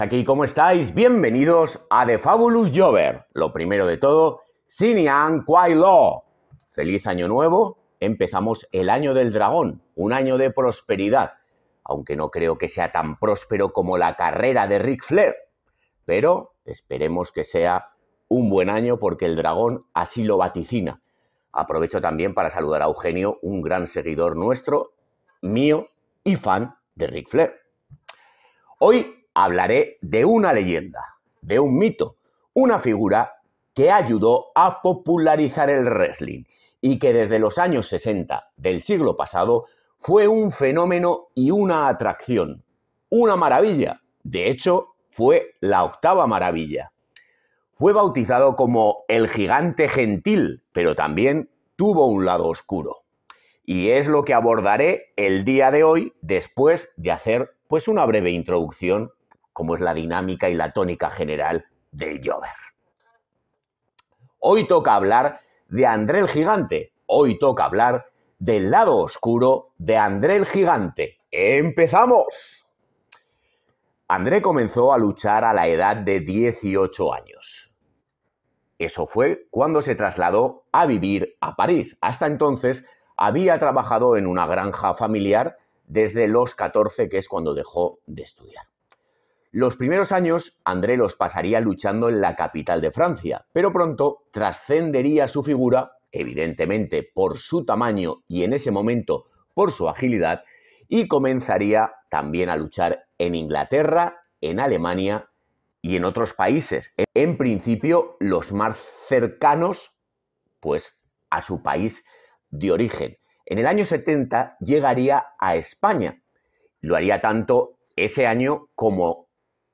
aquí? ¿Cómo estáis? Bienvenidos a The Fabulous Jover. Lo primero de todo, Sinian Kwai Lo. Feliz año nuevo. Empezamos el año del dragón, un año de prosperidad, aunque no creo que sea tan próspero como la carrera de Ric Flair. Pero esperemos que sea un buen año porque el dragón así lo vaticina. Aprovecho también para saludar a Eugenio, un gran seguidor nuestro, mío y fan de Ric Flair. Hoy hablaré de una leyenda, de un mito, una figura que ayudó a popularizar el wrestling y que desde los años 60 del siglo pasado fue un fenómeno y una atracción, una maravilla. De hecho, fue la octava maravilla. Fue bautizado como el gigante gentil, pero también tuvo un lado oscuro. Y es lo que abordaré el día de hoy después de hacer pues una breve introducción como es la dinámica y la tónica general del Jover. Hoy toca hablar de André el Gigante, hoy toca hablar del lado oscuro de André el Gigante. ¡Empezamos! André comenzó a luchar a la edad de 18 años. Eso fue cuando se trasladó a vivir a París. Hasta entonces había trabajado en una granja familiar desde los 14, que es cuando dejó de estudiar. Los primeros años, André los pasaría luchando en la capital de Francia, pero pronto trascendería su figura, evidentemente por su tamaño y en ese momento por su agilidad, y comenzaría también a luchar en Inglaterra, en Alemania y en otros países. En principio, los más cercanos, pues, a su país de origen. En el año 70 llegaría a España. Lo haría tanto ese año como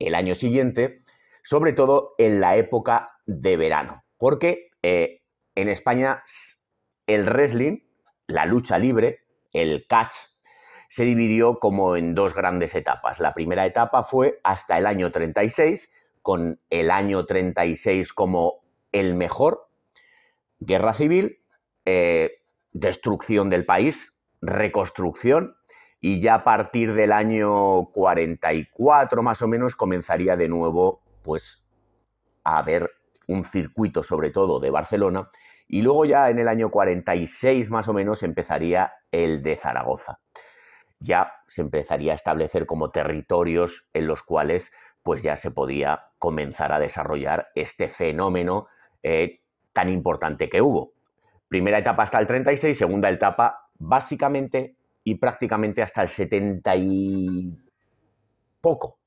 el año siguiente, sobre todo en la época de verano, porque eh, en España el wrestling, la lucha libre, el catch, se dividió como en dos grandes etapas. La primera etapa fue hasta el año 36, con el año 36 como el mejor, guerra civil, eh, destrucción del país, reconstrucción, y ya a partir del año 44 más o menos comenzaría de nuevo pues a haber un circuito sobre todo de Barcelona y luego ya en el año 46 más o menos empezaría el de Zaragoza. Ya se empezaría a establecer como territorios en los cuales pues ya se podía comenzar a desarrollar este fenómeno eh, tan importante que hubo. Primera etapa hasta el 36, segunda etapa básicamente y prácticamente hasta el 70 y poco,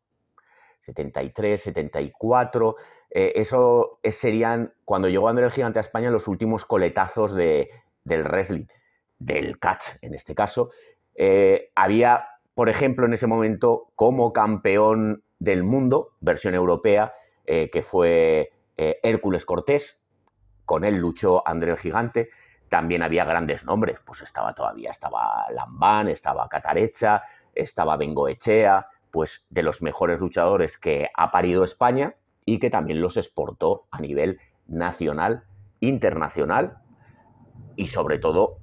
73, 74. Eh, eso serían, cuando llegó André el Gigante a España, los últimos coletazos de, del wrestling, del catch en este caso. Eh, había, por ejemplo, en ese momento, como campeón del mundo, versión europea, eh, que fue Hércules Cortés. Con él luchó André el Gigante también había grandes nombres, pues estaba todavía, estaba Lambán, estaba Catarecha, estaba Bengoechea, pues de los mejores luchadores que ha parido España y que también los exportó a nivel nacional, internacional y sobre todo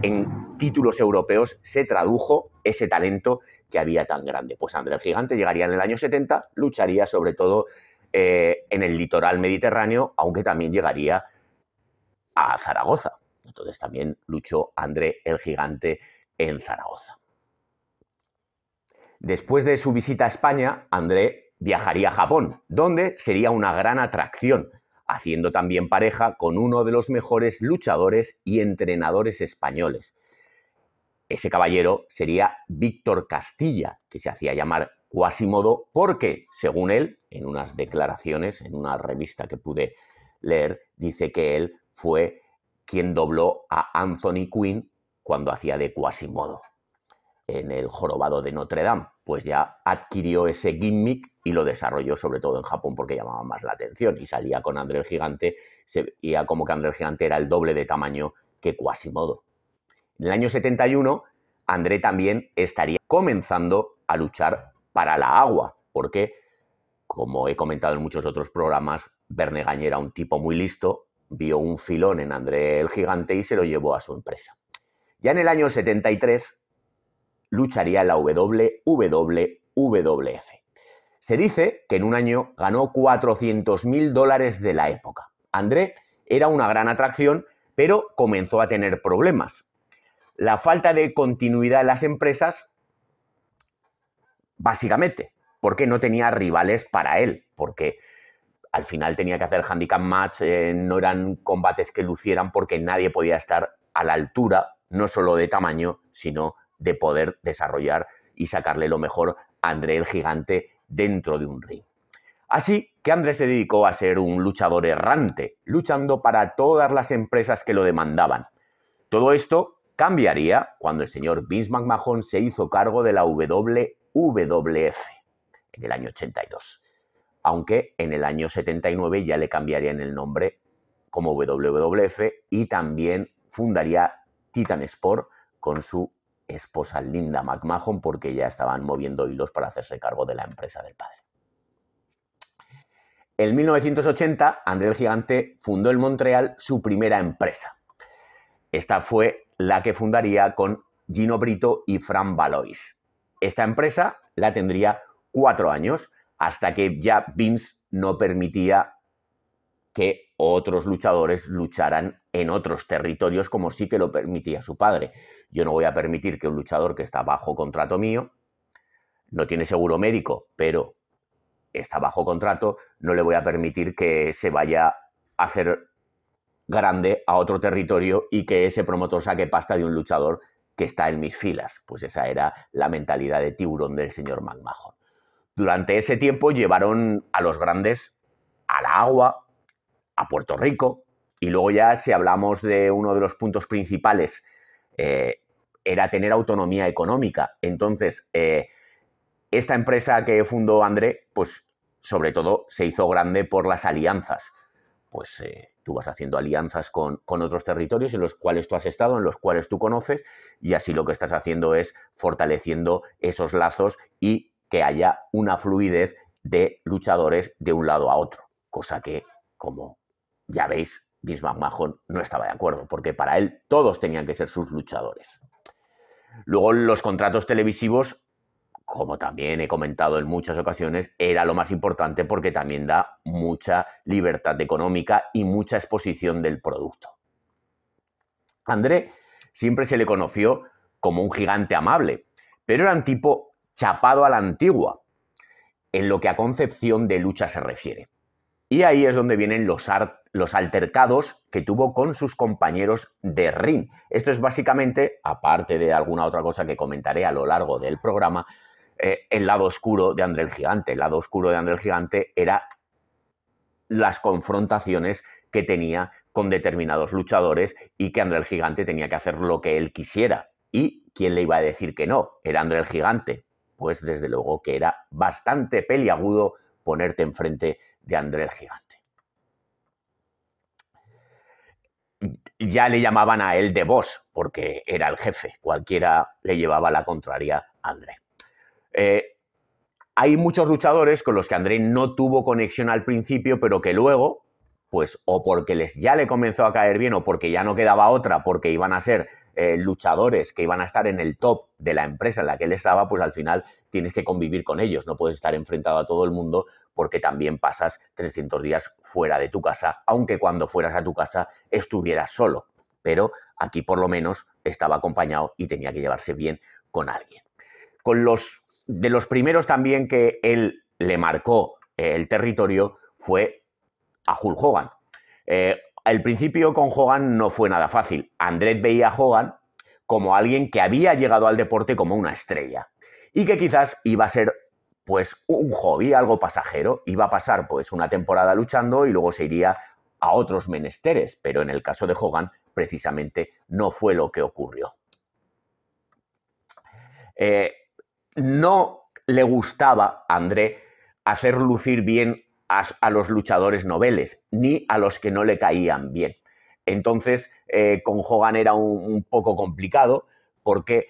en títulos europeos se tradujo ese talento que había tan grande. Pues Andrés Gigante llegaría en el año 70, lucharía sobre todo eh, en el litoral mediterráneo, aunque también llegaría a Zaragoza. Entonces también luchó André el Gigante en Zaragoza. Después de su visita a España, André viajaría a Japón, donde sería una gran atracción, haciendo también pareja con uno de los mejores luchadores y entrenadores españoles. Ese caballero sería Víctor Castilla, que se hacía llamar Quasimodo porque, según él, en unas declaraciones, en una revista que pude leer, dice que él fue quien dobló a Anthony Quinn cuando hacía de Quasimodo en el jorobado de Notre Dame, pues ya adquirió ese gimmick y lo desarrolló sobre todo en Japón porque llamaba más la atención y salía con André el Gigante, se veía como que André el Gigante era el doble de tamaño que Quasimodo. En el año 71, André también estaría comenzando a luchar para la agua, porque, como he comentado en muchos otros programas, Bernegaña era un tipo muy listo vio un filón en André el Gigante y se lo llevó a su empresa. Ya en el año 73 lucharía la WWWF. Se dice que en un año ganó 400.000 dólares de la época. André era una gran atracción, pero comenzó a tener problemas. La falta de continuidad en las empresas, básicamente, porque no tenía rivales para él, porque al final tenía que hacer handicap match, eh, no eran combates que lucieran porque nadie podía estar a la altura, no solo de tamaño, sino de poder desarrollar y sacarle lo mejor a André el Gigante dentro de un ring. Así que André se dedicó a ser un luchador errante, luchando para todas las empresas que lo demandaban. Todo esto cambiaría cuando el señor Vince McMahon se hizo cargo de la WWF en el año 82 aunque en el año 79 ya le cambiarían el nombre como WWF y también fundaría Titan Sport con su esposa Linda McMahon porque ya estaban moviendo hilos para hacerse cargo de la empresa del padre. En 1980, André el Gigante fundó en Montreal su primera empresa. Esta fue la que fundaría con Gino Brito y Fran Balois. Esta empresa la tendría cuatro años hasta que ya Vince no permitía que otros luchadores lucharan en otros territorios como sí que lo permitía su padre. Yo no voy a permitir que un luchador que está bajo contrato mío, no tiene seguro médico, pero está bajo contrato, no le voy a permitir que se vaya a hacer grande a otro territorio y que ese promotor saque pasta de un luchador que está en mis filas. Pues esa era la mentalidad de tiburón del señor McMahon. Durante ese tiempo llevaron a los grandes a la agua, a Puerto Rico, y luego ya si hablamos de uno de los puntos principales, eh, era tener autonomía económica. Entonces, eh, esta empresa que fundó André, pues sobre todo se hizo grande por las alianzas. Pues eh, tú vas haciendo alianzas con, con, otros territorios en los cuales tú has estado, en los cuales tú conoces, y así lo que estás haciendo es fortaleciendo esos lazos y que haya una fluidez de luchadores de un lado a otro, cosa que, como ya veis, Bismarck Mahon no estaba de acuerdo, porque para él todos tenían que ser sus luchadores. Luego los contratos televisivos, como también he comentado en muchas ocasiones, era lo más importante porque también da mucha libertad económica y mucha exposición del producto. André siempre se le conoció como un gigante amable, pero era un tipo chapado a la antigua en lo que a concepción de lucha se refiere. Y ahí es donde vienen los, altercados que tuvo con sus compañeros de ring. Esto es básicamente, aparte de alguna otra cosa que comentaré a lo largo del programa, eh, el lado oscuro de André el Gigante. El lado oscuro de André el Gigante era las confrontaciones que tenía con determinados luchadores y que André el Gigante tenía que hacer lo que él quisiera. ¿Y quién le iba a decir que no? Era André el Gigante pues desde luego que era bastante peliagudo ponerte enfrente de André el Gigante. Ya le llamaban a él de Boss, porque era el jefe, cualquiera le llevaba la contraria a André. Eh, hay muchos luchadores con los que André no tuvo conexión al principio, pero que luego, pues o porque les, ya le comenzó a caer bien o porque ya no quedaba otra, porque iban a ser eh, luchadores que iban a estar en el top de la empresa en la que él estaba, pues al final tienes que convivir con ellos, no puedes estar enfrentado a todo el mundo porque también pasas 300 días fuera de tu casa, aunque cuando fueras a tu casa estuvieras solo. Pero aquí por lo menos estaba acompañado y tenía que llevarse bien con alguien. Con los de los primeros también que él le marcó eh, el territorio fue a Hulk Hogan. Eh, al principio con Hogan no fue nada fácil. andrés veía a Hogan como alguien que había llegado al deporte como una estrella y que quizás iba a ser pues un hobby, algo pasajero, iba a pasar pues una temporada luchando y luego se iría a otros menesteres, pero en el caso de Hogan precisamente no fue lo que ocurrió. Eh, no le gustaba a André hacer lucir bien a, los luchadores noveles, ni a los que no le caían bien. Entonces, eh, con Hogan era un, poco complicado porque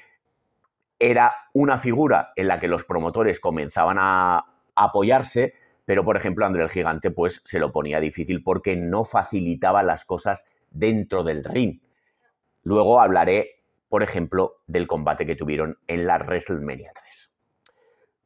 era una figura en la que los promotores comenzaban a apoyarse, pero por ejemplo André el Gigante pues se lo ponía difícil porque no facilitaba las cosas dentro del ring. Luego hablaré, por ejemplo, del combate que tuvieron en la WrestleMania 3.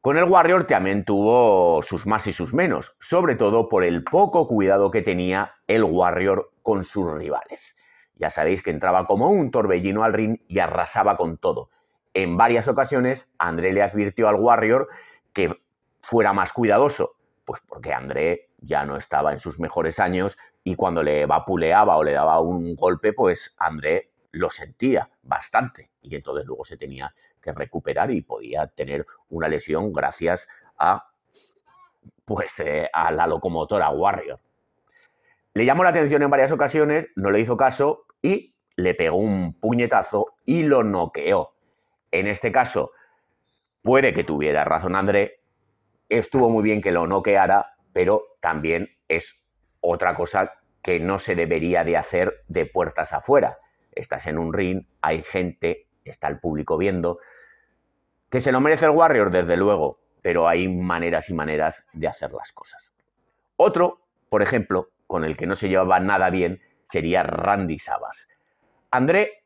Con el Warrior también tuvo sus más y sus menos, sobre todo por el poco cuidado que tenía el Warrior con sus rivales. Ya sabéis que entraba como un torbellino al ring y arrasaba con todo. En varias ocasiones, André le advirtió al Warrior que fuera más cuidadoso, pues porque André ya no estaba en sus mejores años y cuando le vapuleaba o le daba un golpe, pues André lo sentía bastante y entonces luego se tenía recuperar y podía tener una lesión gracias a, pues, eh, a la locomotora Warrior. Le llamó la atención en varias ocasiones, no le hizo caso y le pegó un puñetazo y lo noqueó. En este caso, puede que tuviera razón André, estuvo muy bien que lo noqueara, pero también es otra cosa que no se debería de hacer de puertas afuera. Estás en un ring, hay gente, está el público viendo, que se lo merece el Warrior, desde luego, pero hay maneras y maneras de hacer las cosas. Otro, por ejemplo, con el que no se llevaba nada bien, sería Randy Sabas. André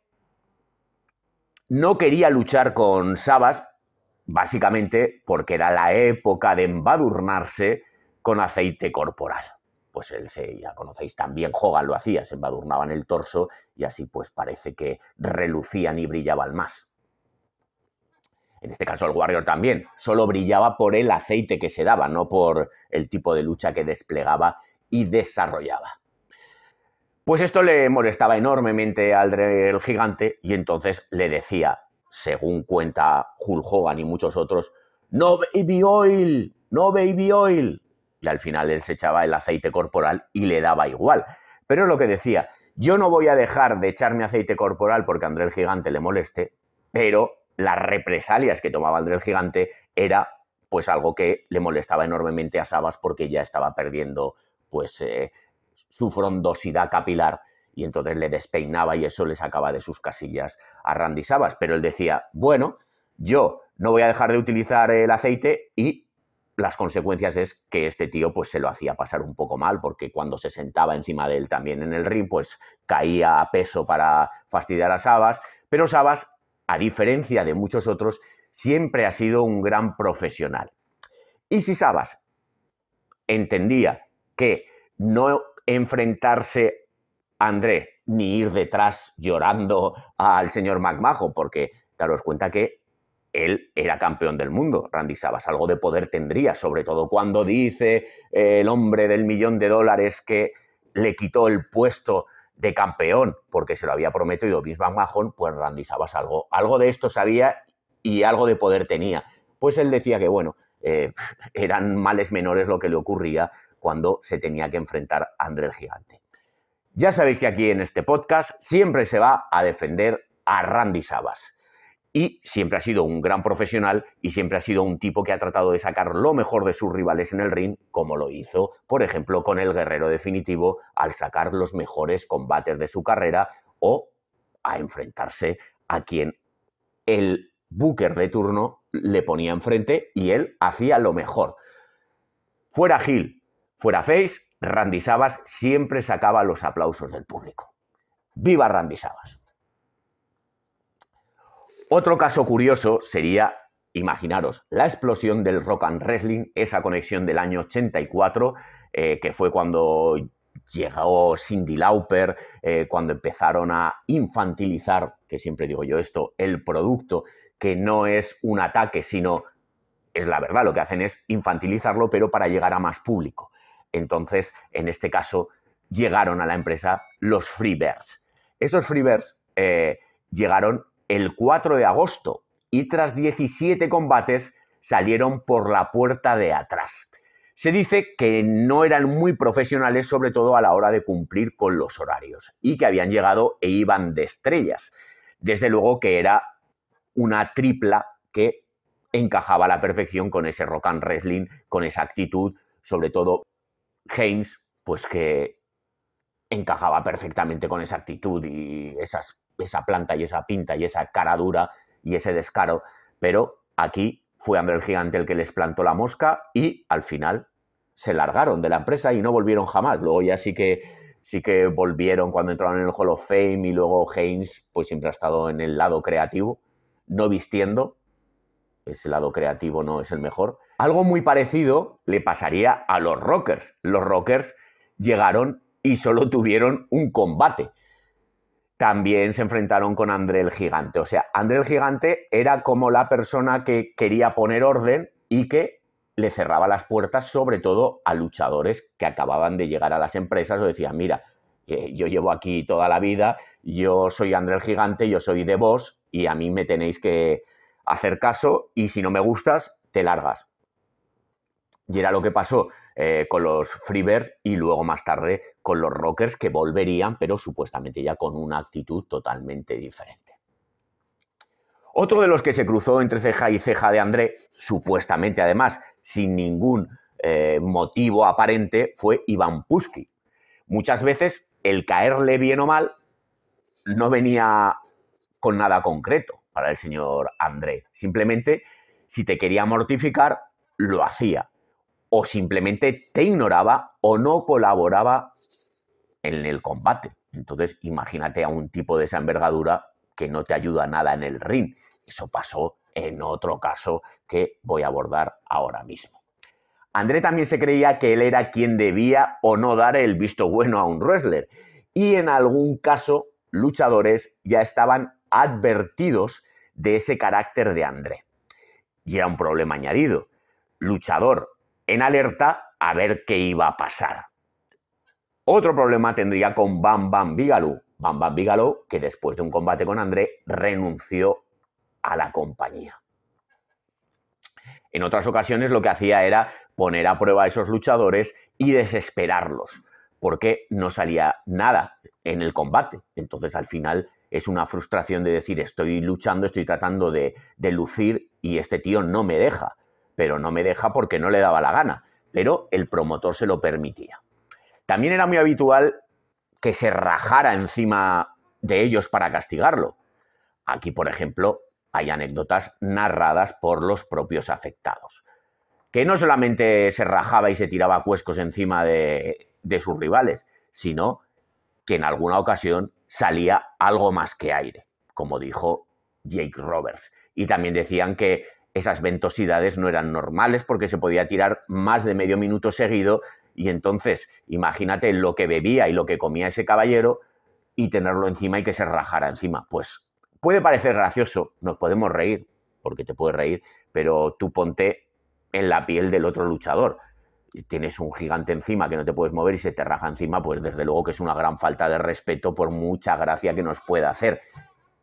no quería luchar con Sabas, básicamente porque era la época de embadurnarse con aceite corporal. Pues él se, ya conocéis también, Hogan lo hacía, se embadurnaban el torso y así pues parece que relucían y brillaban más en este caso el Warrior también, solo brillaba por el aceite que se daba, no por el tipo de lucha que desplegaba y desarrollaba. Pues esto le molestaba enormemente al el gigante y entonces le decía, según cuenta Hulk Hogan y muchos otros, no baby oil, no baby oil. Y al final él se echaba el aceite corporal y le daba igual. Pero lo que decía, yo no voy a dejar de echarme aceite corporal porque a André el Gigante le moleste, pero las represalias que tomaba André el Gigante era pues algo que le molestaba enormemente a Sabas porque ya estaba perdiendo pues eh, su frondosidad capilar y entonces le despeinaba y eso le sacaba de sus casillas a Randy Sabas. Pero él decía, bueno, yo no voy a dejar de utilizar el aceite y las consecuencias es que este tío pues se lo hacía pasar un poco mal porque cuando se sentaba encima de él también en el ring pues caía a peso para fastidiar a Sabas, pero Sabas a diferencia de muchos otros, siempre ha sido un gran profesional. Y si Sabas entendía que no enfrentarse a André ni ir detrás llorando al señor McMahon, porque daros cuenta que él era campeón del mundo, Randy Sabas, algo de poder tendría, sobre todo cuando dice eh, el hombre del millón de dólares que le quitó el puesto de campeón, porque se lo había prometido Vince Mahon, pues Randy Sabas algo, algo de esto sabía y algo de poder tenía. Pues él decía que, bueno, eh, eran males menores lo que le ocurría cuando se tenía que enfrentar a André el Gigante. Ya sabéis que aquí en este podcast siempre se va a defender a Randy Sabas y siempre ha sido un gran profesional y siempre ha sido un tipo que ha tratado de sacar lo mejor de sus rivales en el ring, como lo hizo, por ejemplo, con el Guerrero Definitivo al sacar los mejores combates de su carrera o a enfrentarse a quien el Booker de turno le ponía enfrente y él hacía lo mejor. Fuera Gil, fuera Face, Randy Sabas siempre sacaba los aplausos del público. ¡Viva Randy Sabas! Otro caso curioso sería, imaginaros, la explosión del rock and wrestling, esa conexión del año 84, eh, que fue cuando llegó Cindy Lauper, eh, cuando empezaron a infantilizar, que siempre digo yo esto, el producto, que no es un ataque, sino es la verdad, lo que hacen es infantilizarlo, pero para llegar a más público. Entonces, en este caso, llegaron a la empresa los Freebirds. Esos Freebirds eh, llegaron el 4 de agosto y tras 17 combates salieron por la puerta de atrás. Se dice que no eran muy profesionales, sobre todo a la hora de cumplir con los horarios, y que habían llegado e iban de estrellas. Desde luego que era una tripla que encajaba a la perfección con ese rock and wrestling, con esa actitud, sobre todo Haynes, pues que encajaba perfectamente con esa actitud y esas esa planta y esa pinta y esa cara dura y ese descaro. Pero aquí fue André el Gigante el que les plantó la mosca y al final se largaron de la empresa y no volvieron jamás. Luego ya sí que, sí que volvieron cuando entraron en el Hall of Fame y luego Haynes pues siempre ha estado en el lado creativo, no vistiendo, ese lado creativo no es el mejor. Algo muy parecido le pasaría a los Rockers. Los Rockers llegaron y solo tuvieron un combate también se enfrentaron con André el Gigante. O sea, André el Gigante era como la persona que quería poner orden y que le cerraba las puertas sobre todo a luchadores que acababan de llegar a las empresas o decían, mira, eh, yo llevo aquí toda la vida, yo soy André el Gigante, yo soy de vos y a mí me tenéis que hacer caso y si no me gustas, te largas. Y era lo que pasó. Eh, con los freebers y luego más tarde con los Rockers que volverían, pero supuestamente ya con una actitud totalmente diferente. Otro de los que se cruzó entre ceja y ceja de André, supuestamente además sin ningún eh, motivo aparente, fue Iván Pusky. Muchas veces el caerle bien o mal no venía con nada concreto para el señor André. Simplemente, si te quería mortificar, lo hacía o simplemente te ignoraba o no colaboraba en el combate. Entonces, imagínate a un tipo de esa envergadura que no te ayuda nada en el ring. Eso pasó en otro caso que voy a abordar ahora mismo. André también se creía que él era quien debía o no dar el visto bueno a un wrestler. Y en algún caso, luchadores ya estaban advertidos de ese carácter de André. Y era un problema añadido. Luchador en alerta a ver qué iba a pasar. Otro problema tendría con Bam Bam Bigaloo. Bam Bam Bigaloo, que después de un combate con André, renunció a la compañía. En otras ocasiones lo que hacía era poner a prueba a esos luchadores y desesperarlos, porque no salía nada en el combate. Entonces al final es una frustración de decir, estoy luchando, estoy tratando de, de lucir y este tío no me deja pero no me deja porque no le daba la gana, pero el promotor se lo permitía. También era muy habitual que se rajara encima de ellos para castigarlo. Aquí, por ejemplo, hay anécdotas narradas por los propios afectados, que no solamente se rajaba y se tiraba cuescos encima de, de sus rivales, sino que en alguna ocasión salía algo más que aire, como dijo Jake Roberts. Y también decían que esas ventosidades no eran normales porque se podía tirar más de medio minuto seguido y entonces imagínate lo que bebía y lo que comía ese caballero y tenerlo encima y que se rajara encima. Pues puede parecer gracioso, nos podemos reír, porque te puedes reír, pero tú ponte en la piel del otro luchador. Tienes un gigante encima que no te puedes mover y se te raja encima, pues desde luego que es una gran falta de respeto por mucha gracia que nos pueda hacer,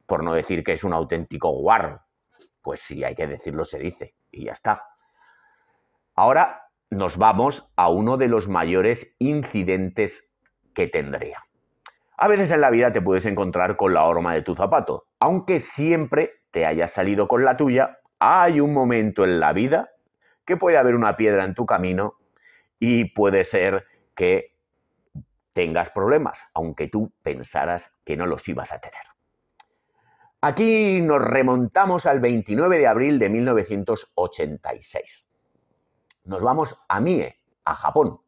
por no decir que es un auténtico guarro pues si hay que decirlo, se dice y ya está. Ahora nos vamos a uno de los mayores incidentes que tendría. A veces en la vida te puedes encontrar con la horma de tu zapato, aunque siempre te hayas salido con la tuya, hay un momento en la vida que puede haber una piedra en tu camino y puede ser que tengas problemas, aunque tú pensaras que no los ibas a tener. Aquí nos remontamos al 29 de abril de 1986. Nos vamos a Mie, a Japón.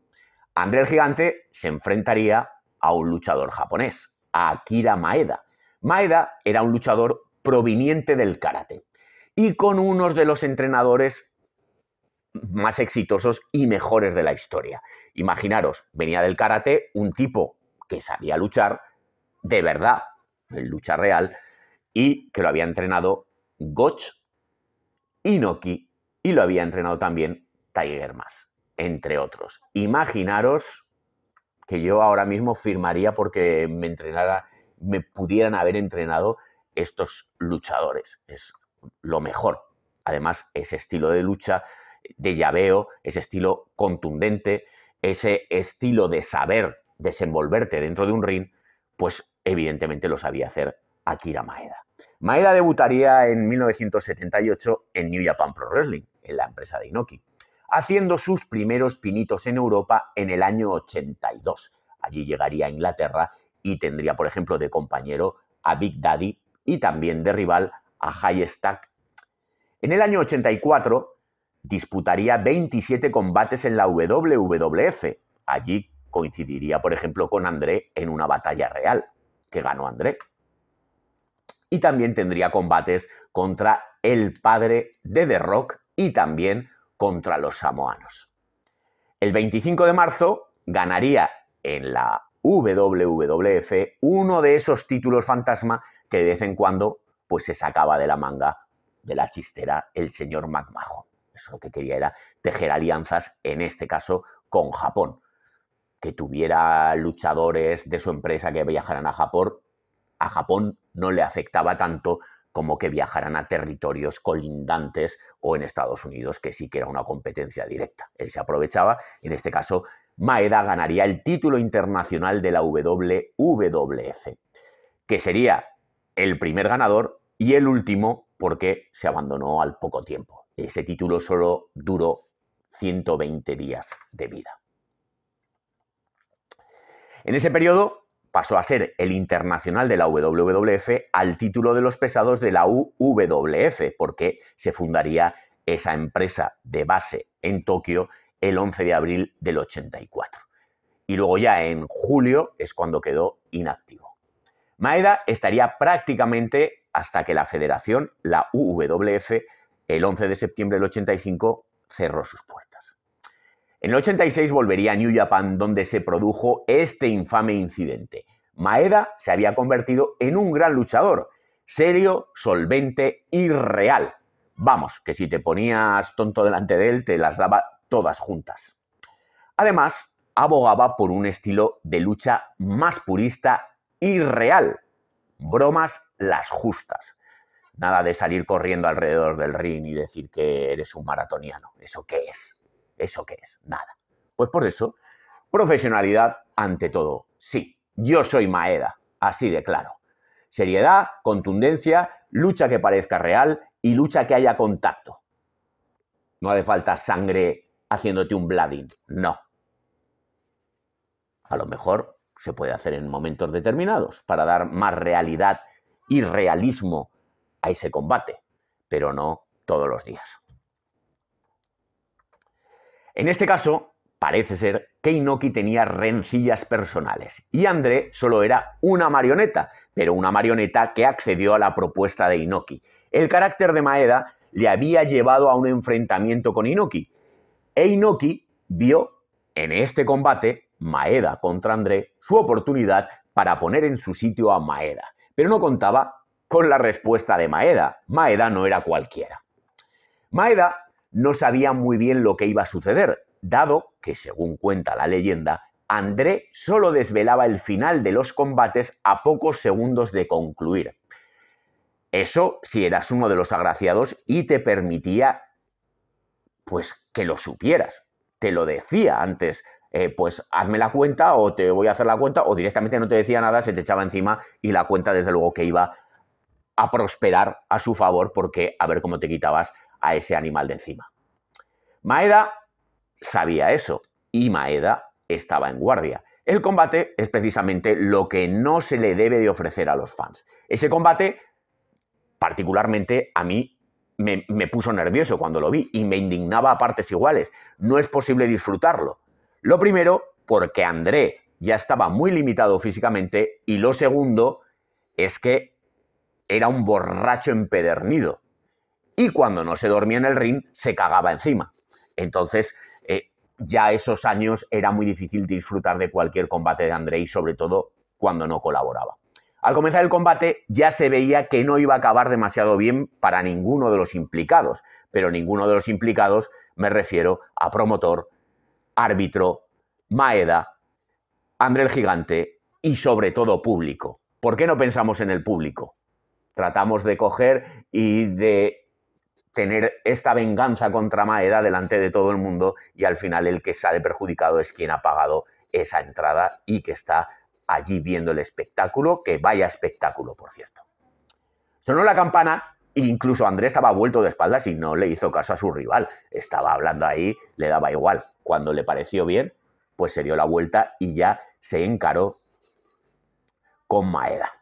André el Gigante se enfrentaría a un luchador japonés, a Akira Maeda. Maeda era un luchador proveniente del karate y con unos de los entrenadores más exitosos y mejores de la historia. Imaginaros, venía del karate un tipo que sabía luchar, de verdad, en lucha real, y que lo había entrenado Gotch, Inoki y lo había entrenado también Tiger Mask, entre otros. Imaginaros que yo ahora mismo firmaría porque me entrenara, me pudieran haber entrenado estos luchadores. Es lo mejor. Además, ese estilo de lucha, de llaveo, ese estilo contundente, ese estilo de saber desenvolverte dentro de un ring, pues evidentemente lo sabía hacer Akira Maeda. Maeda debutaría en 1978 en New Japan Pro Wrestling, en la empresa de Inoki, haciendo sus primeros pinitos en Europa en el año 82. Allí llegaría a Inglaterra y tendría, por ejemplo, de compañero a Big Daddy y también de rival a High Stack. En el año 84 disputaría 27 combates en la WWF. Allí coincidiría, por ejemplo, con André en una batalla real, que ganó André y también tendría combates contra el padre de The Rock y también contra los samoanos. El 25 de marzo ganaría en la WWF uno de esos títulos fantasma que de vez en cuando pues se sacaba de la manga de la chistera el señor McMahon. Eso lo que quería era tejer alianzas, en este caso con Japón. Que tuviera luchadores de su empresa que viajaran a Japón, a Japón no le afectaba tanto como que viajaran a territorios colindantes o en Estados Unidos, que sí que era una competencia directa. Él se aprovechaba, en este caso, Maeda ganaría el título internacional de la WWF, que sería el primer ganador y el último porque se abandonó al poco tiempo. Ese título solo duró 120 días de vida. En ese periodo, pasó a ser el internacional de la WWF al título de los pesados de la UWF, porque se fundaría esa empresa de base en Tokio el 11 de abril del 84. Y luego ya en julio es cuando quedó inactivo. Maeda estaría prácticamente hasta que la federación, la UWF, el 11 de septiembre del 85 cerró sus puertas. En el 86 volvería a New Japan donde se produjo este infame incidente. Maeda se había convertido en un gran luchador, serio, solvente y real. Vamos, que si te ponías tonto delante de él te las daba todas juntas. Además, abogaba por un estilo de lucha más purista y real. Bromas las justas. Nada de salir corriendo alrededor del ring y decir que eres un maratoniano. ¿Eso qué es? ¿Eso qué es? Nada. Pues por eso, profesionalidad ante todo. Sí, yo soy Maeda, así de claro. Seriedad, contundencia, lucha que parezca real y lucha que haya contacto. No hace falta sangre haciéndote un blading, no. A lo mejor se puede hacer en momentos determinados para dar más realidad y realismo a ese combate, pero no todos los días. En este caso, parece ser que Inoki tenía rencillas personales y André solo era una marioneta, pero una marioneta que accedió a la propuesta de Inoki. El carácter de Maeda le había llevado a un enfrentamiento con Inoki e Inoki vio en este combate, Maeda contra André, su oportunidad para poner en su sitio a Maeda, pero no contaba con la respuesta de Maeda. Maeda no era cualquiera. Maeda no sabía muy bien lo que iba a suceder, dado que, según cuenta la leyenda, André solo desvelaba el final de los combates a pocos segundos de concluir. Eso si eras uno de los agraciados y te permitía pues que lo supieras. Te lo decía antes, eh, pues hazme la cuenta o te voy a hacer la cuenta o directamente no te decía nada, se te echaba encima y la cuenta desde luego que iba a prosperar a su favor porque a ver cómo te quitabas a ese animal de encima. Maeda sabía eso y Maeda estaba en guardia. El combate es precisamente lo que no se le debe de ofrecer a los fans. Ese combate, particularmente a mí, me, me puso nervioso cuando lo vi y me indignaba a partes iguales. No es posible disfrutarlo. Lo primero, porque André ya estaba muy limitado físicamente y lo segundo es que era un borracho empedernido y cuando no se dormía en el ring se cagaba encima. Entonces, eh, ya esos años era muy difícil disfrutar de cualquier combate de y sobre todo cuando no colaboraba. Al comenzar el combate ya se veía que no iba a acabar demasiado bien para ninguno de los implicados, pero ninguno de los implicados me refiero a promotor, árbitro, Maeda, André el Gigante y sobre todo público. ¿Por qué no pensamos en el público? Tratamos de coger y de tener esta venganza contra Maeda delante de todo el mundo y al final el que sale perjudicado es quien ha pagado esa entrada y que está allí viendo el espectáculo, que vaya espectáculo, por cierto. Sonó la campana e incluso Andrés estaba vuelto de espaldas y no le hizo caso a su rival. Estaba hablando ahí, le daba igual. Cuando le pareció bien, pues se dio la vuelta y ya se encaró con Maeda.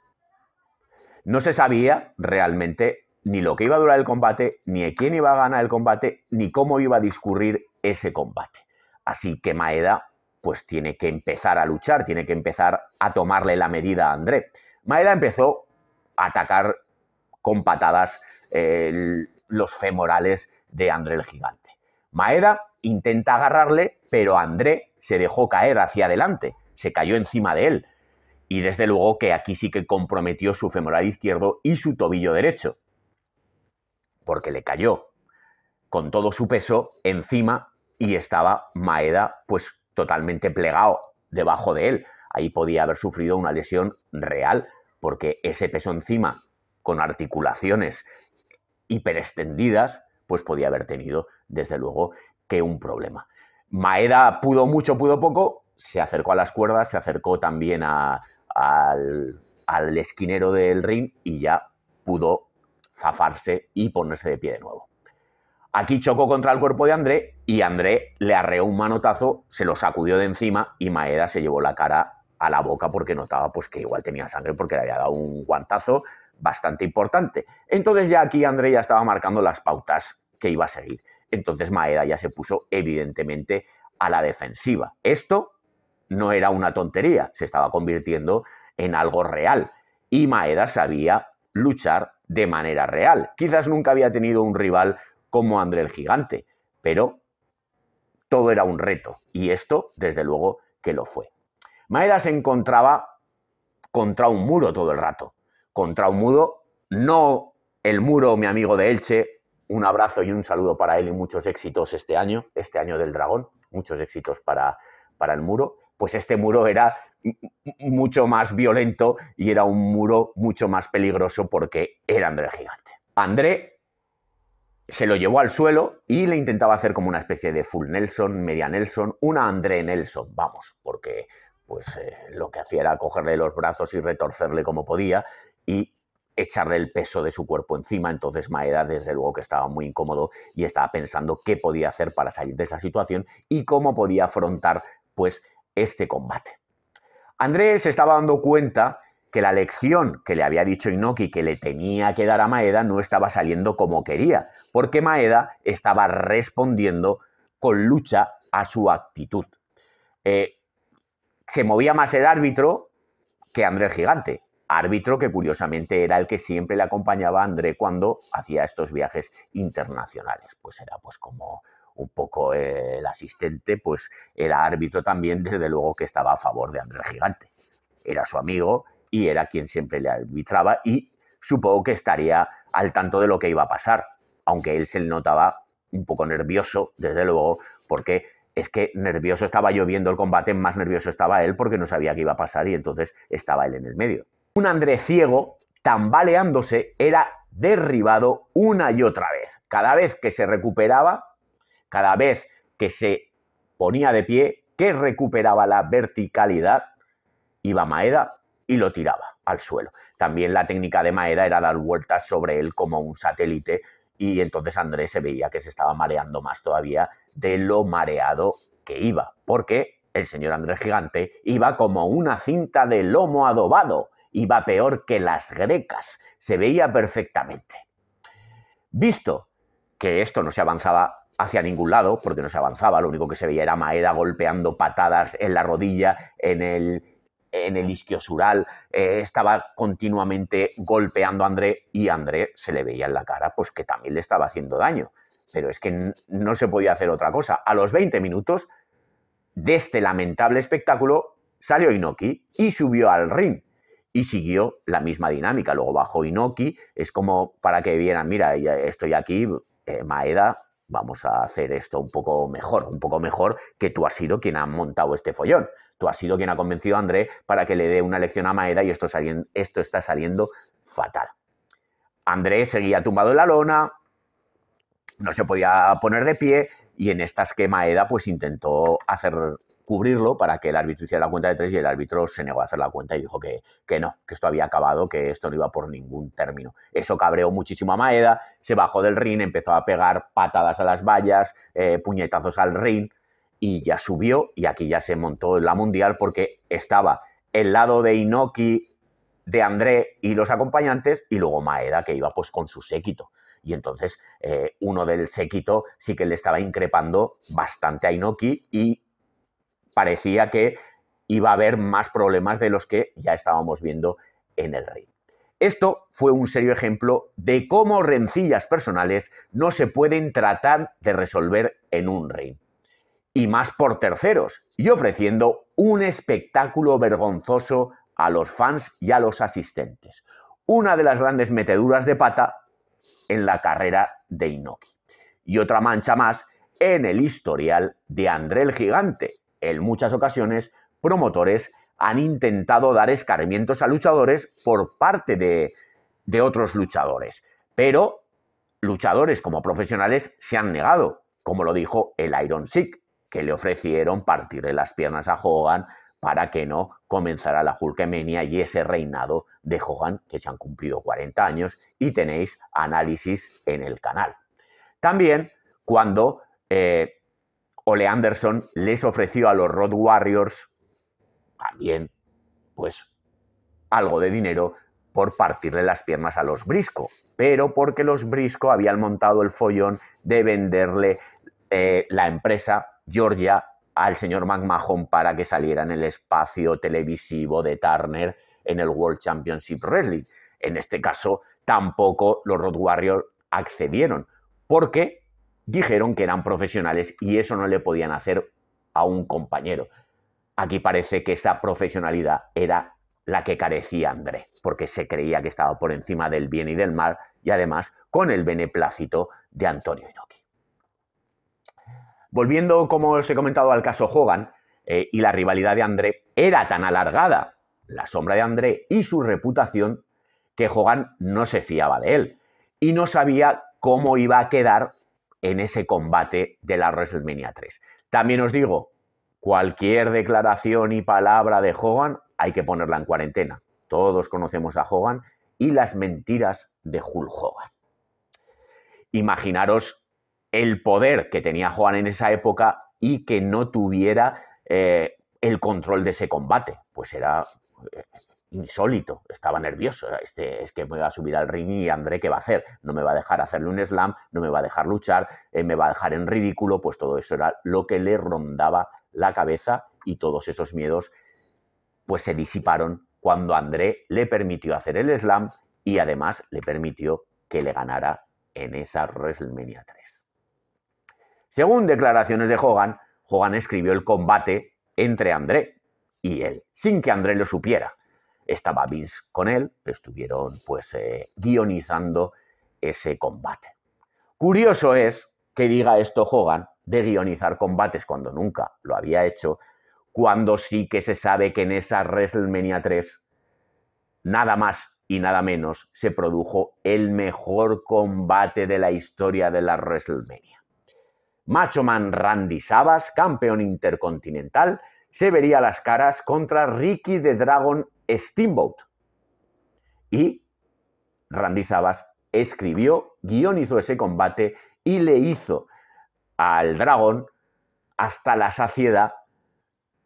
No se sabía realmente ni lo que iba a durar el combate, ni quién iba a ganar el combate, ni cómo iba a discurrir ese combate. Así que Maeda pues tiene que empezar a luchar, tiene que empezar a tomarle la medida a André. Maeda empezó a atacar con patadas los femorales de André el Gigante. Maeda intenta agarrarle, pero André se dejó caer hacia adelante, se cayó encima de él. Y desde luego que aquí sí que comprometió su femoral izquierdo y su tobillo derecho porque le cayó con todo su peso encima y estaba Maeda pues totalmente plegado debajo de él. Ahí podía haber sufrido una lesión real porque ese peso encima con articulaciones hiperextendidas pues podía haber tenido desde luego que un problema. Maeda pudo mucho, pudo poco, se acercó a las cuerdas, se acercó también al, al esquinero del ring y ya pudo zafarse y ponerse de pie de nuevo. Aquí chocó contra el cuerpo de André y André le arreó un manotazo, se lo sacudió de encima y Maeda se llevó la cara a la boca porque notaba pues, que igual tenía sangre porque le había dado un guantazo bastante importante. Entonces ya aquí André ya estaba marcando las pautas que iba a seguir. Entonces Maeda ya se puso evidentemente a la defensiva. Esto no era una tontería, se estaba convirtiendo en algo real y Maeda sabía luchar de manera real. Quizás nunca había tenido un rival como André el Gigante, pero todo era un reto y esto, desde luego, que lo fue. Maeda se encontraba contra un muro todo el rato, contra un muro, no el muro, mi amigo de Elche, un abrazo y un saludo para él y muchos éxitos este año, este año del dragón, muchos éxitos para, para el muro, pues este muro era mucho más violento y era un muro mucho más peligroso porque era André el gigante. André se lo llevó al suelo y le intentaba hacer como una especie de full Nelson, media Nelson, una André Nelson, vamos, porque pues eh, lo que hacía era cogerle los brazos y retorcerle como podía y echarle el peso de su cuerpo encima. Entonces Maeda, desde luego que estaba muy incómodo y estaba pensando qué podía hacer para salir de esa situación y cómo podía afrontar pues este combate. Andrés estaba dando cuenta que la lección que le había dicho Inoki que le tenía que dar a Maeda no estaba saliendo como quería, porque Maeda estaba respondiendo con lucha a su actitud. Eh, se movía más el árbitro que Andrés Gigante, árbitro que curiosamente era el que siempre le acompañaba a André cuando hacía estos viajes internacionales. Pues era pues como un poco eh, el asistente, pues era árbitro también, desde luego que estaba a favor de Andrés Gigante. Era su amigo y era quien siempre le arbitraba y supongo que estaría al tanto de lo que iba a pasar, aunque él se notaba un poco nervioso, desde luego, porque es que nervioso estaba yo viendo el combate, más nervioso estaba él porque no sabía qué iba a pasar y entonces estaba él en el medio. Un Andrés ciego, tambaleándose, era derribado una y otra vez. Cada vez que se recuperaba, cada vez que se ponía de pie, que recuperaba la verticalidad, iba Maeda y lo tiraba al suelo. También la técnica de Maeda era dar vueltas sobre él como un satélite y entonces Andrés se veía que se estaba mareando más todavía de lo mareado que iba, porque el señor Andrés Gigante iba como una cinta de lomo adobado, iba peor que las grecas, se veía perfectamente. Visto que esto no se avanzaba hacia ningún lado porque no se avanzaba, lo único que se veía era Maeda golpeando patadas en la rodilla, en el, en el isquiosural, eh, estaba continuamente golpeando a André y André se le veía en la cara pues que también le estaba haciendo daño, pero es que no se podía hacer otra cosa. A los 20 minutos de este lamentable espectáculo salió Inoki y subió al ring y siguió la misma dinámica. Luego bajó Inoki, es como para que vieran, mira, estoy aquí, eh, Maeda vamos a hacer esto un poco mejor, un poco mejor que tú has sido quien ha montado este follón. Tú has sido quien ha convencido a André para que le dé una lección a Maeda y esto, está saliendo fatal. André seguía tumbado en la lona, no se podía poner de pie y en estas que Maeda pues intentó hacer cubrirlo para que el árbitro hiciera la cuenta de tres y el árbitro se negó a hacer la cuenta y dijo que, que no, que esto había acabado, que esto no iba por ningún término. Eso cabreó muchísimo a Maeda, se bajó del ring, empezó a pegar patadas a las vallas, eh, puñetazos al ring y ya subió y aquí ya se montó la mundial porque estaba el lado de Inoki, de André y los acompañantes y luego Maeda que iba pues con su séquito. Y entonces eh, uno del séquito sí que le estaba increpando bastante a Inoki y parecía que iba a haber más problemas de los que ya estábamos viendo en el ring. Esto fue un serio ejemplo de cómo rencillas personales no se pueden tratar de resolver en un ring. Y más por terceros, y ofreciendo un espectáculo vergonzoso a los fans y a los asistentes. Una de las grandes meteduras de pata en la carrera de Inoki. Y otra mancha más en el historial de André el Gigante, en muchas ocasiones promotores han intentado dar escarmientos a luchadores por parte de, otros luchadores, pero luchadores como profesionales se han negado, como lo dijo el Iron Sick, que le ofrecieron partirle las piernas a Hogan para que no comenzara la Hulkemania y ese reinado de Hogan, que se han cumplido 40 años, y tenéis análisis en el canal. También cuando eh, Ole Anderson les ofreció a los Road Warriors también, pues, algo de dinero por partirle las piernas a los Brisco, pero porque los Brisco habían montado el follón de venderle eh, la empresa Georgia al señor McMahon para que saliera en el espacio televisivo de Turner en el World Championship Wrestling. En este caso, tampoco los Road Warriors accedieron, porque dijeron que eran profesionales y eso no le podían hacer a un compañero. Aquí parece que esa profesionalidad era la que carecía André, porque se creía que estaba por encima del bien y del mal y además con el beneplácito de Antonio Inoki. Volviendo, como os he comentado, al caso Hogan eh, y la rivalidad de André, era tan alargada la sombra de André y su reputación que Hogan no se fiaba de él y no sabía cómo iba a quedar en ese combate de la WrestleMania 3. También os digo, cualquier declaración y palabra de Hogan hay que ponerla en cuarentena. Todos conocemos a Hogan y las mentiras de Hulk Hogan. Imaginaros el poder que tenía Hogan en esa época y que no tuviera eh, el control de ese combate. Pues era eh, insólito, estaba nervioso. Este, es que me va a subir al ring y André, ¿qué va a hacer? No me va a dejar hacerle un slam, no me va a dejar luchar, eh, me va a dejar en ridículo, pues todo eso era lo que le rondaba la cabeza y todos esos miedos pues se disiparon cuando André le permitió hacer el slam y además le permitió que le ganara en esa WrestleMania 3. Según declaraciones de Hogan, Hogan escribió el combate entre André y él, sin que André lo supiera estaba Vince con él, estuvieron pues eh, guionizando ese combate. Curioso es que diga esto Hogan de guionizar combates cuando nunca lo había hecho, cuando sí que se sabe que en esa WrestleMania 3 nada más y nada menos se produjo el mejor combate de la historia de la WrestleMania. Macho Man Randy Sabas, campeón intercontinental, se vería las caras contra Ricky de Dragon Steamboat. Y Randy Savas escribió, guionizó ese combate y le hizo al dragón hasta la saciedad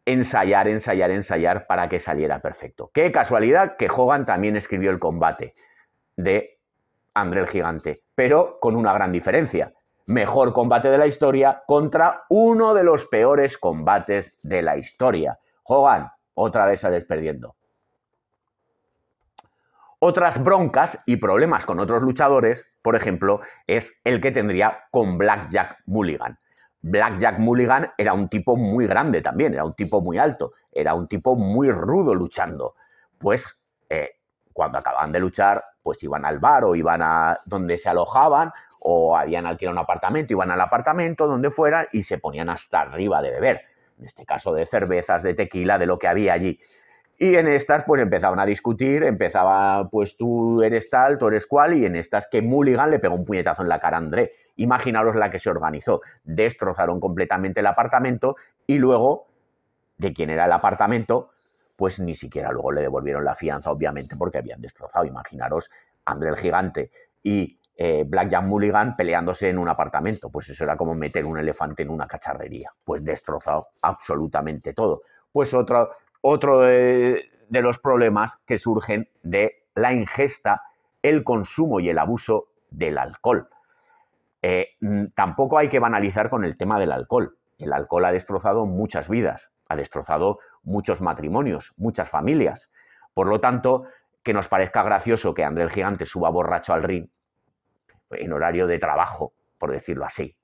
ensayar, ensayar, ensayar para que saliera perfecto. Qué casualidad que Hogan también escribió el combate de André el Gigante, pero con una gran diferencia mejor combate de la historia contra uno de los peores combates de la historia. Hogan otra vez sales perdiendo. Otras broncas y problemas con otros luchadores, por ejemplo, es el que tendría con Blackjack Mulligan. Blackjack Mulligan era un tipo muy grande también, era un tipo muy alto, era un tipo muy rudo luchando. Pues eh, cuando acababan de luchar, pues iban al bar o iban a donde se alojaban o habían alquilado un apartamento, iban al apartamento, donde fuera y se ponían hasta arriba de beber, en este caso de cervezas, de tequila, de lo que había allí. Y en estas pues empezaban a discutir, empezaba pues tú eres tal, tú eres cual, y en estas que Mulligan le pegó un puñetazo en la cara a André. Imaginaros la que se organizó. Destrozaron completamente el apartamento y luego, de quién era el apartamento, pues ni siquiera luego le devolvieron la fianza, obviamente, porque habían destrozado. Imaginaros André el Gigante y eh, Black Jack Mulligan peleándose en un apartamento. Pues eso era como meter un elefante en una cacharrería. Pues destrozado absolutamente todo. Pues otro, otro de, los problemas que surgen de la ingesta, el consumo y el abuso del alcohol. Eh, mm, tampoco hay que banalizar con el tema del alcohol. El alcohol ha destrozado muchas vidas, ha destrozado muchos matrimonios, muchas familias. Por lo tanto, que nos parezca gracioso que Andrés el Gigante suba borracho al ring en horario de trabajo, por decirlo así.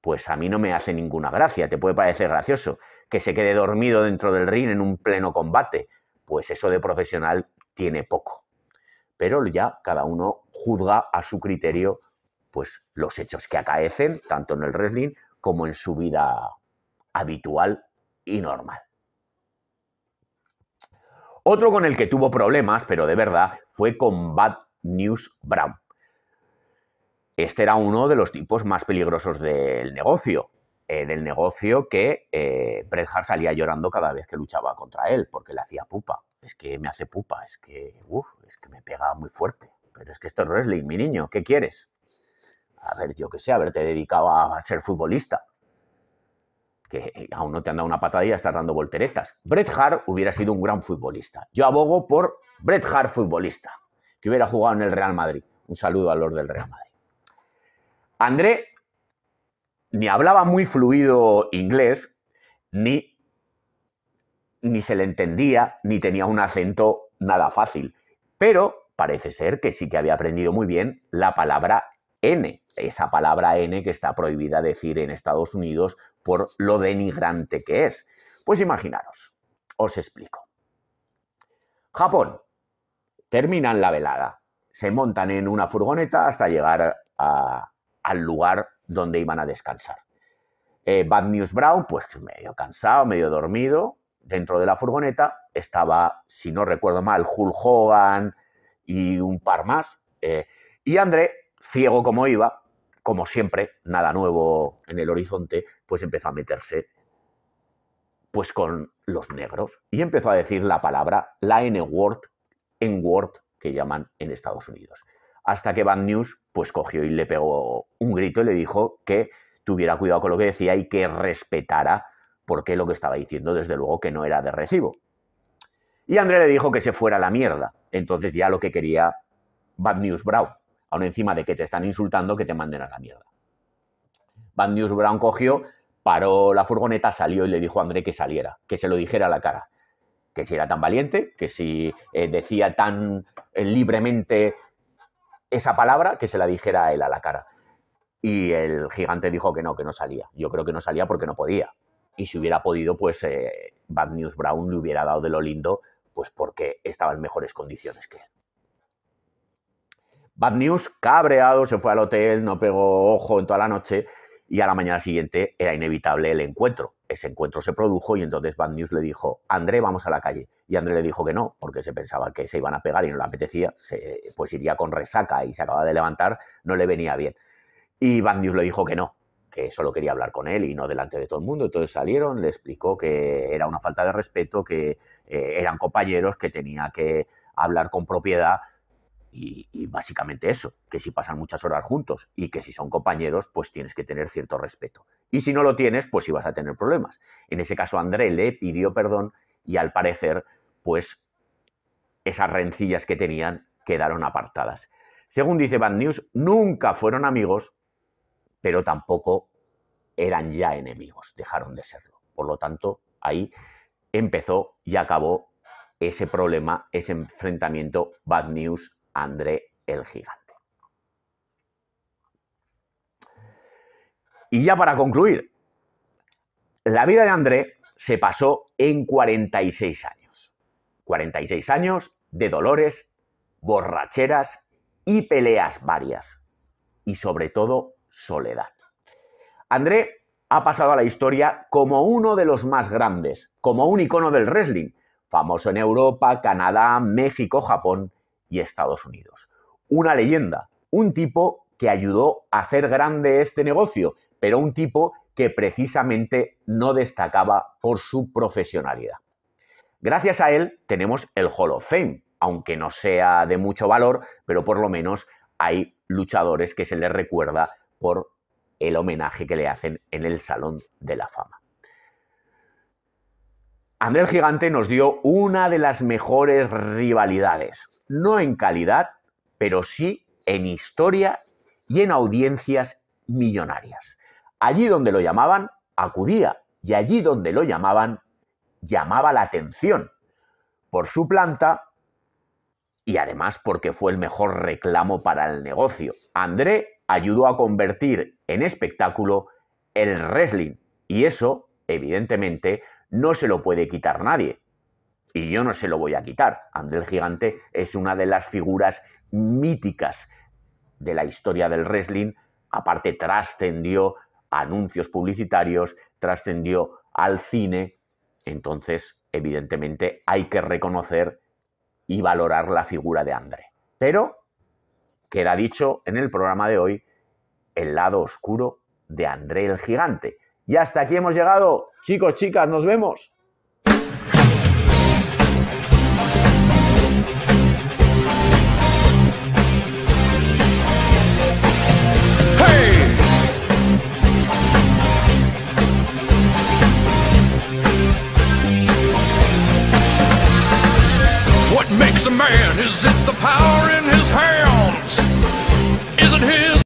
Pues a mí no me hace ninguna gracia, te puede parecer gracioso que se quede dormido dentro del ring en un pleno combate, pues eso de profesional tiene poco. Pero ya cada uno juzga a su criterio pues los hechos que acaecen tanto en el wrestling como en su vida habitual y normal. Otro con el que tuvo problemas, pero de verdad, fue con Bad News Brown este era uno de los tipos más peligrosos del negocio, eh, del negocio que eh, Bret Hart salía llorando cada vez que luchaba contra él, porque le hacía pupa. Es que me hace pupa, es que, uf, es que me pega muy fuerte. Pero es que esto es wrestling, mi niño, ¿qué quieres? A ver, yo qué sé, haberte dedicado a ser futbolista. Que eh, aún no te han dado una patadilla, y estás dando volteretas. Bret Hart hubiera sido un gran futbolista. Yo abogo por Bret Hart futbolista, que hubiera jugado en el Real Madrid. Un saludo a los del Real Madrid. André ni hablaba muy fluido inglés, ni, ni se le entendía, ni tenía un acento nada fácil. Pero parece ser que sí que había aprendido muy bien la palabra N, esa palabra N que está prohibida decir en Estados Unidos por lo denigrante que es. Pues imaginaros, os explico. Japón, terminan la velada, se montan en una furgoneta hasta llegar a, al lugar donde iban a descansar. Eh, Bad News Brown, pues medio cansado, medio dormido, dentro de la furgoneta estaba, si no recuerdo mal, Hulk Hogan y un par más. Eh, y André, ciego como iba, como siempre, nada nuevo en el horizonte, pues empezó a meterse pues con los negros y empezó a decir la palabra, la N-word, N-word que llaman en Estados Unidos hasta que Bad News pues cogió y le pegó un grito y le dijo que tuviera cuidado con lo que decía y que respetara porque lo que estaba diciendo desde luego que no era de recibo. Y André le dijo que se fuera a la mierda. Entonces ya lo que quería Bad News Brown, aún encima de que te están insultando, que te manden a la mierda. Bad News Brown cogió, paró la furgoneta, salió y le dijo a André que saliera, que se lo dijera a la cara. Que si era tan valiente, que si eh, decía tan eh, libremente esa palabra que se la dijera él a la cara. Y el gigante dijo que no, que no salía. Yo creo que no salía porque no podía. Y si hubiera podido, pues eh, Bad News Brown le hubiera dado de lo lindo, pues porque estaba en mejores condiciones que él. Bad News, cabreado, se fue al hotel, no pegó ojo en toda la noche y a la mañana siguiente era inevitable el encuentro. Ese encuentro se produjo y entonces Bad News le dijo, André, vamos a la calle. Y André le dijo que no, porque se pensaba que se iban a pegar y no le apetecía, se, pues iría con resaca y se acababa de levantar, no le venía bien. Y Bad News le dijo que no, que solo quería hablar con él y no delante de todo el mundo. Entonces salieron, le explicó que era una falta de respeto, que eh, eran compañeros, que tenía que hablar con propiedad y, básicamente eso, que si pasan muchas horas juntos y que si son compañeros, pues tienes que tener cierto respeto. Y si no lo tienes, pues si vas a tener problemas. En ese caso, André le pidió perdón y al parecer, pues esas rencillas que tenían quedaron apartadas. Según dice Bad News, nunca fueron amigos, pero tampoco eran ya enemigos, dejaron de serlo. Por lo tanto, ahí empezó y acabó ese problema, ese enfrentamiento Bad News André el Gigante. Y ya para concluir, la vida de André se pasó en 46 años. 46 años de dolores, borracheras y peleas varias. Y sobre todo, soledad. André ha pasado a la historia como uno de los más grandes, como un icono del wrestling, famoso en Europa, Canadá, México, Japón y Estados Unidos. Una leyenda, un tipo que ayudó a hacer grande este negocio, pero un tipo que precisamente no destacaba por su profesionalidad. Gracias a él tenemos el Hall of Fame, aunque no sea de mucho valor, pero por lo menos hay luchadores que se les recuerda por el homenaje que le hacen en el Salón de la Fama. André el Gigante nos dio una de las mejores rivalidades, no en calidad, pero sí en historia y en audiencias millonarias. Allí donde lo llamaban, acudía, y allí donde lo llamaban, llamaba la atención por su planta y además porque fue el mejor reclamo para el negocio. André ayudó a convertir en espectáculo el wrestling y eso, evidentemente, no se lo puede quitar nadie y yo no se lo voy a quitar. André el Gigante es una de las figuras míticas de la historia del wrestling. Aparte, trascendió anuncios publicitarios, trascendió al cine. Entonces, evidentemente, hay que reconocer y valorar la figura de André. Pero queda dicho en el programa de hoy el lado oscuro de André el Gigante. Y hasta aquí hemos llegado. Chicos, chicas, nos vemos. man? Is it the power in his hand?